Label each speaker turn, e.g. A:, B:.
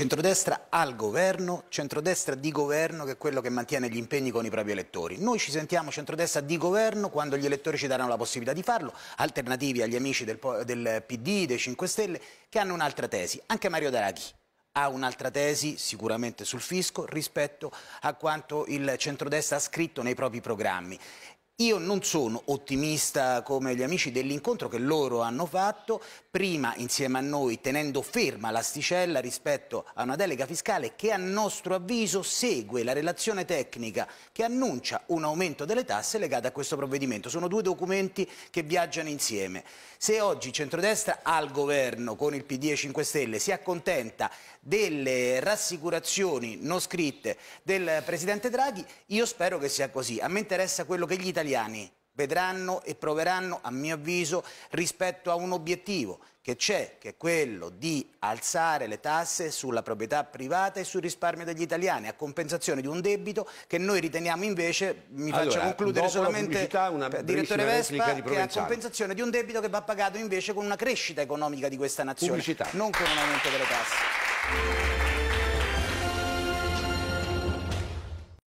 A: Centrodestra al governo, centrodestra di governo che è quello che mantiene gli impegni con i propri elettori. Noi ci sentiamo centrodestra di governo quando gli elettori ci daranno la possibilità di farlo, alternativi agli amici del, del PD, dei 5 Stelle, che hanno un'altra tesi. Anche Mario Draghi ha un'altra tesi sicuramente sul fisco rispetto a quanto il centrodestra ha scritto nei propri programmi io non sono ottimista come gli amici dell'incontro che loro hanno fatto, prima insieme a noi tenendo ferma l'asticella rispetto a una delega fiscale che a nostro avviso segue la relazione tecnica che annuncia un aumento delle tasse legate a questo provvedimento. Sono due documenti che viaggiano insieme. Se oggi centrodestra al governo con il PD e 5 Stelle si accontenta delle rassicurazioni non scritte del Presidente Draghi, io spero che sia così. A me interessa quello che gli italiani italiani vedranno e proveranno, a mio avviso, rispetto a un obiettivo che c'è, che è quello di alzare le tasse sulla proprietà privata e sul risparmio degli italiani, a compensazione di un debito che noi riteniamo invece, mi allora, faccio concludere solamente, una direttore Vespa, di che è a compensazione di un debito che va pagato invece con una crescita economica di questa nazione, pubblicità. non con un aumento delle tasse.